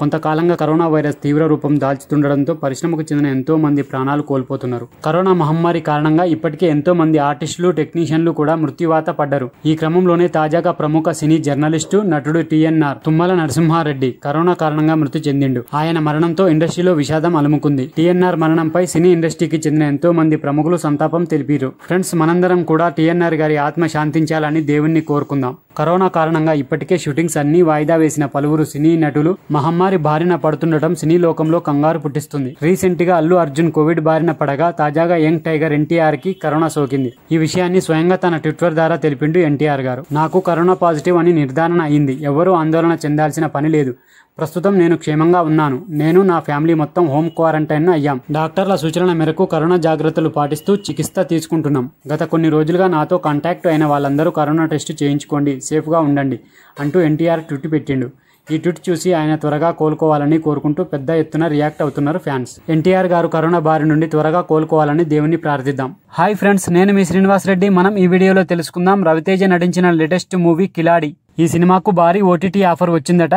కొంతకాలంగా corona virus తీవ్ర రూపం దాల్చుతుండడంతో పరిశ్రమకు చెందిన ఎంతో మంది ప్రాణాలు కోల్పోతున్నారు కరోనా మహమ్మారి కారణంగా ఇప్పటికే ఎంతో మంది ఆర్టిస్టులు టెక్నీషియన్లు కూడా మృత్యువాత పడ్డారు ఈ క్రమంలోనే తాజాగా ప్రముఖ సినీ జర్నలిస్టు నటుడు టిఎన్ఆర్ తుమ్మల నరసింహారెడ్డి కరోనా కారణంగా మృతి చెందిండు ఆయన మరణంతో ఇండస్ట్రీలో విషాదం అలుముకుంది టిఎన్ఆర్ మరణంపై సినీ ఇండస్ట్రీకి చెందిన ఎంతో మంది ప్రముఖులు సంతాపం తెలిపారు ఫ్రెండ్స్ మనందరం కూడా టిఎన్ఆర్ గారి ఆత్మ శాంతించాలని దేవుణ్ణి కోరుకుందాం కరోనా కారణంగా ఇప్పటికే షూటింగ్స్ అన్ని వాయిదా వేసిన పలువురు సినీ నటులు మహమ్మారి బారిన పడుతుండటం సినీ లోకంలో కంగారు పుట్టిస్తుంది రీసెంట్ గా అల్లు అర్జున్ కోవిడ్ బారిన పడగా తాజాగా యంగ్ టైగర్ ఎన్టీఆర్ కి కరోనా సోకింది ఈ విషయాన్ని స్వయంగా తన ట్విట్టర్ ద్వారా తెలిపిండు ఎన్టీఆర్ గారు నాకు కరోనా పాజిటివ్ అని నిర్ధారణ అయింది ఎవరూ ఆందోళన చెందాల్సిన పని లేదు ప్రస్తుతం నేను క్షేమంగా ఉన్నాను నేను నా ఫ్యామిలీ మొత్తం హోమ్ క్వారంటైన్ అయ్యాం డాక్టర్ల సూచనల మేరకు కరోనా జాగ్రత్తలు పాటిస్తూ చికిత్స తీసుకుంటున్నాం గత కొన్ని రోజులుగా నాతో కాంటాక్ట్ అయిన వాళ్ళందరూ కరోనా టెస్ట్ చేయించుకోండి సేఫ్గా ఉండండి అంటూ ఎన్టీఆర్ ట్విట్ పెట్టిండు ఈ ట్విట్ చూసి ఆయన త్వరగా కోలుకోవాలని కోరుకుంటూ పెద్ద ఎత్తున రియాక్ట్ అవుతున్నారు ఫ్యాన్స్ ఎన్టీఆర్ గారు కరోనా బారి నుండి త్వరగా కోలుకోవాలని దేవుని ప్రార్థిద్దాం హాయ్ ఫ్రెండ్స్ నేను మీ శ్రీనివాస్ రెడ్డి మనం ఈ వీడియోలో తెలుసుకుందాం రవితేజ నటించిన లేటెస్ట్ మూవీ కిలాడి ఈ సినిమాకు భారీ ఓటీటీ ఆఫర్ వచ్చిందట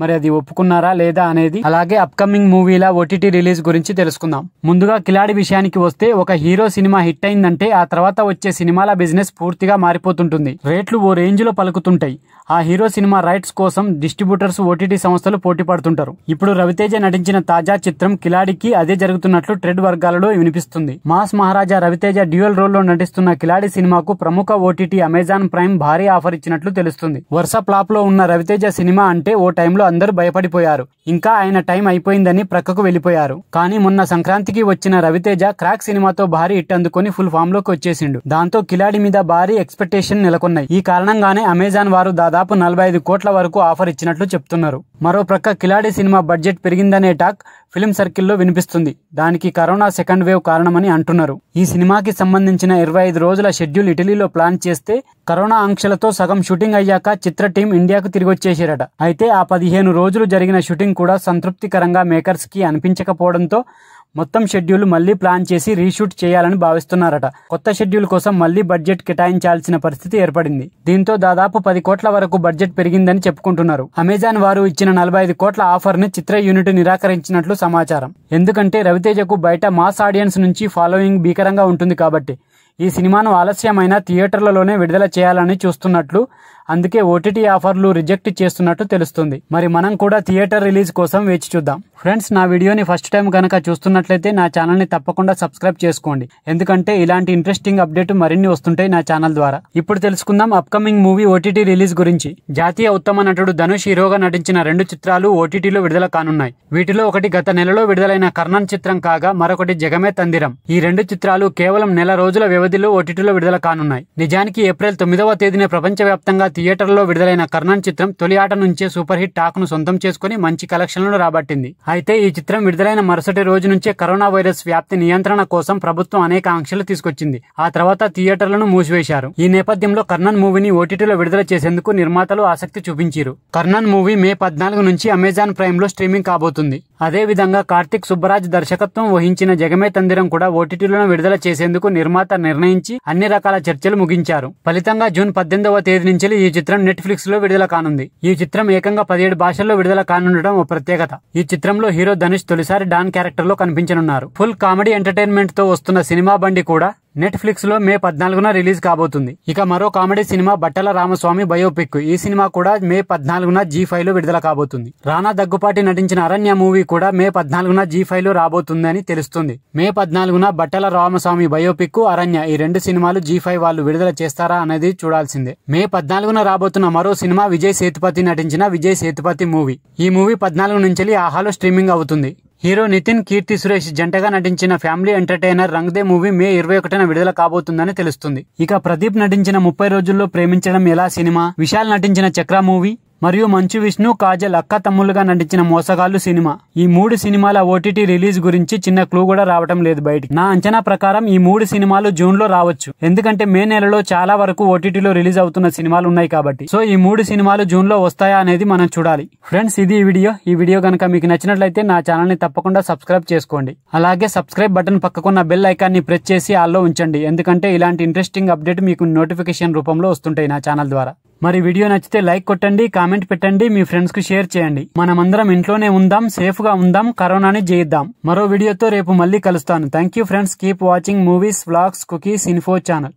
మరి అది ఒప్పుకున్నారా లేదా అనేది అలాగే అప్కమింగ్ మూవీల ఓటీటీ రిలీజ్ గురించి తెలుసుకుందాం ముందుగా కిలాడి విషయానికి వస్తే ఒక హీరో సినిమా హిట్ అయిందంటే ఆ తర్వాత వచ్చే సినిమాల బిజినెస్ పూర్తిగా మారిపోతుంటుంది రేట్లు ఓ రేంజ్ లో పలుకుతుంటాయి ఆ హీరో సినిమా రైట్స్ కోసం డిస్ట్రిబ్యూటర్స్ ఓటీటీ సంస్థలు పోటీ పడుతుంటారు ఇప్పుడు రవితేజ నటించిన తాజా చిత్రం కిలాడికి అదే జరుగుతున్నట్లు ట్రెడ్ వర్గాలలో వినిపిస్తుంది మాస్ మహారాజా రవితేజ డ్యూయల్ రోల్లో నటిస్తున్న కిలాడి సినిమాకు ప్రముఖ ఓటీటీ అమెజాన్ ప్రైమ్ భారీ ఆఫర్ ఇచ్చినట్లు తెలుస్తుంది వరుస ప్లాప్ లో ఉన్న రవితేజ సినిమా అంటే ఓ టైంలో అందరూ భయపడిపోయారు ఇంకా ఆయన టైం అయిపోయిందని ప్రక్కకు వెళ్లిపోయారు కానీ మొన్న సంక్రాంతికి వచ్చిన రవితేజ క్రాక్ సినిమాతో భారీ హిట్ అందుకుని ఫుల్ ఫామ్ లోకి వచ్చేసిండు దాంతో కిలాడి మీద భారీ ఎక్స్పెక్టేషన్ నెలకొన్నాయి ఈ కారణంగానే అమెజాన్ వారు దాదాపు నలభై ఐదు కోట్ల వరకు ఆఫర్ ఇచ్చినట్లు చెప్తున్నారు మరోప్రక్క కిలాడి సినిమా బడ్జెట్ పెరిగిందనే టాక్ ఫిలిం సర్కిల్లో వినిపిస్తుంది దానికి కరోనా సెకండ్ వేవ్ కారణమని అంటున్నారు ఈ సినిమాకి సంబంధించిన ఇరవై ఐదు రోజుల షెడ్యూల్ ఇటలీలో ప్లాన్ చేస్తే కరోనా ఆంక్షలతో సగం షూటింగ్ అయ్యాక చిత్ర టీం ఇండియాకు తిరిగొచ్చేసారట అయితే ఆ పదిహేను రోజులు జరిగిన షూటింగ్ కూడా సంతృప్తికరంగా మేకర్స్ కి అనిపించకపోవడంతో మొత్తం షెడ్యూల్ మళ్లీ ప్లాన్ చేసి రీషూట్ చేయాలని భావిస్తున్నారట కొత్త షెడ్యూల్ కోసం మళ్లీ బడ్జెట్ కేటాయించాల్సిన పరిస్థితి ఏర్పడింది దీంతో దాదాపు పది కోట్ల వరకు బడ్జెట్ పెరిగిందని చెప్పుకుంటున్నారు అమెజాన్ వారు ఇచ్చిన నలభై ఐదు కోట్ల ఆఫర్ ని చిత్ర యూనిట్ నిరాకరించినట్లు సమాచారం ఎందుకంటే రవితేజకు బయట మాస్ ఆడియన్స్ నుంచి ఫాలోయింగ్ భీకరంగా ఉంటుంది కాబట్టి ఈ సినిమాను ఆలస్యమైన థియేటర్లలోనే విడుదల చేయాలని చూస్తున్నట్లు అందుకే ఓటీటీ ఆఫర్లు రిజెక్ట్ చేస్తున్నట్టు తెలుస్తుంది మరి మనం కూడా థియేటర్ రిలీజ్ కోసం వేచి చూద్దాం ఫ్రెండ్స్ నా వీడియోని ఫస్ట్ టైం కనుక చూస్తున్నట్లయితే నా ఛానల్ని తప్పకుండా సబ్స్క్రైబ్ చేసుకోండి ఎందుకంటే ఇలాంటి ఇంట్రెస్టింగ్ అప్డేట్ మరిన్ని వస్తుంటాయి నా ఛానల్ ద్వారా ఇప్పుడు తెలుసుకుందాం అప్కమింగ్ మూవీ ఓటీటీ రిలీజ్ గురించి జాతీయ ఉత్తమ నటుడు ధనుష్ హీరోగా నటించిన రెండు చిత్రాలు ఓటీటీలో విడుదల కానున్నాయి వీటిలో ఒకటి గత నెలలో విడుదలైన కర్ణన్ చిత్రం కాగా మరొకటి జగమే తందిరం ఈ రెండు చిత్రాలు కేవలం నెల రోజుల వ్యవధిలో ఓటీటీలో విడుదల కానున్నాయి నిజానికి ఏప్రిల్ తొమ్మిదవ తేదీన ప్రపంచవ్యాప్తంగా థియేటర్లో విడుదలైన కర్ణన్ చిత్రం తొలి ఆట నుంచే సూపర్ హిట్ టాక్ ను సొంతం చేసుకుని మంచి కలెక్షన్లను రాబట్టింది అయితే ఈ చిత్రం విడుదలైన మరుసటి రోజు నుంచే కరోనా వైరస్ వ్యాప్తి నియంత్రణ కోసం ప్రభుత్వం అనేక ఆంక్షలు తీసుకొచ్చింది ఆ తర్వాత థియేటర్లను మూసివేశారు ఈ నేపథ్యంలో కర్ణన్ మూవీని ఓటీటీలో విడుదల చేసేందుకు నిర్మాతలు ఆసక్తి చూపించారు కర్ణన్ మూవీ మే పద్నాలుగు నుంచి అమెజాన్ ప్రైమ్ లో స్ట్రీమింగ్ కాబోతుంది అదే విధంగా కార్తిక్ సుబ్బరాజ్ దర్శకత్వం వహించిన జగమే తందిరం కూడా ఓటీటీలను విడుదల చేసేందుకు నిర్మాత నిర్ణయించి అన్ని రకాల చర్చలు ముగించారు ఫలితంగా జూన్ పద్దెనిమిదవ తేదీ నుంచి ఈ చిత్రం నెట్ఫ్లిక్స్ లో విడుదల కానుంది ఈ చిత్రం ఏకంగా పదిహేడు భాషల్లో విడుదల కానుండటం ఓ ప్రత్యేకత ఈ చిత్రంలో హీరో ధనుష్ తొలిసారి డాన్ క్యారెక్టర్ లో కనిపించనున్నారు ఫుల్ కామెడీ ఎంటర్టైన్మెంట్ తో వస్తున్న సినిమా బండి కూడా నెట్ఫ్లిక్స్లో మే పద్నాలుగున రిలీజ్ కాబోతుంది ఇక మరో కామెడీ సినిమా బట్టల రామస్వామి బయోపిక్ ఈ సినిమా కూడా మే పద్నాలుగున జీ ఫైవ్ లో విడుదల కాబోతుంది రానా దగ్గుపాటి నటించిన అరణ్య మూవీ కూడా మే పద్నాలుగున జీ ఫైవ్ లో రాబోతుంది అని తెలుస్తుంది మే పద్నాలుగున బట్టల రామస్వామి బయోపిక్ అరణ్య ఈ రెండు సినిమాలు జీ ఫైవ్ వాళ్ళు విడుదల చేస్తారా అనేది చూడాల్సిందే మే పద్నాలుగున రాబోతున్న మరో సినిమా విజయ్ సేతుపతి నటించిన విజయ్ సేతుపతి మూవీ ఈ మూవీ పద్నాలుగు నుంచి ఆహాలో స్ట్రీమింగ్ అవుతుంది హీరో నితిన్ కీర్తి సురేష్ జంటగా నటించిన family entertainer Rang De movie May ఇరవై ఒకటిన విడుదల కాబోతుందని తెలుస్తుంది ఇక ప్రదీప్ నటించిన ముప్పై రోజుల్లో ప్రేమించడం ఎలా సినిమా విశాల్ నటించిన చక్ర మూవీ మరియు మంచు విష్ణు కాజల్ అక్క తమ్ములుగా నటించిన మోసగాళ్ళు సినిమా ఈ మూడు సినిమాల ఓటీటీ రిలీజ్ గురించి చిన్న క్లూ కూడా రావడం లేదు బయటికి నా అంచనా ప్రకారం ఈ మూడు సినిమాలు జూన్ లో రావచ్చు ఎందుకంటే మే నెలలో చాలా వరకు ఓటీటీలో రిలీజ్ అవుతున్న సినిమాలు ఉన్నాయి కాబట్టి సో ఈ మూడు సినిమాలు జూన్ లో వస్తాయా అనేది మనం చూడాలి ఫ్రెండ్స్ ఇది ఈ వీడియో ఈ వీడియో కనుక మీకు నచ్చినట్లయితే నా ఛానల్ ని తప్పకుండా సబ్స్క్రైబ్ చేసుకోండి అలాగే సబ్స్క్రైబ్ బటన్ పక్కకున్న బెల్ ఐకాన్ ని ప్రెస్ చేసి ఆల్లో ఉంచండి ఎందుకంటే ఇలాంటి ఇంట్రెస్టింగ్ అప్డేట్ మీకు నోటిఫికేషన్ రూపంలో వస్తుంటాయి నా ఛానల్ ద్వారా మరి వీడియో నచ్చితే లైక్ కొట్టండి కామెంట్ పెట్టండి మీ ఫ్రెండ్స్ కు షేర్ చేయండి మనమందరం ఇంట్లోనే ఉందాం సేఫ్ గా ఉందాం కరోనాని జయిద్దాం మరో వీడియోతో రేపు మళ్ళీ కలుస్తాను thank you friends keep watching movies vlogs cookies info channel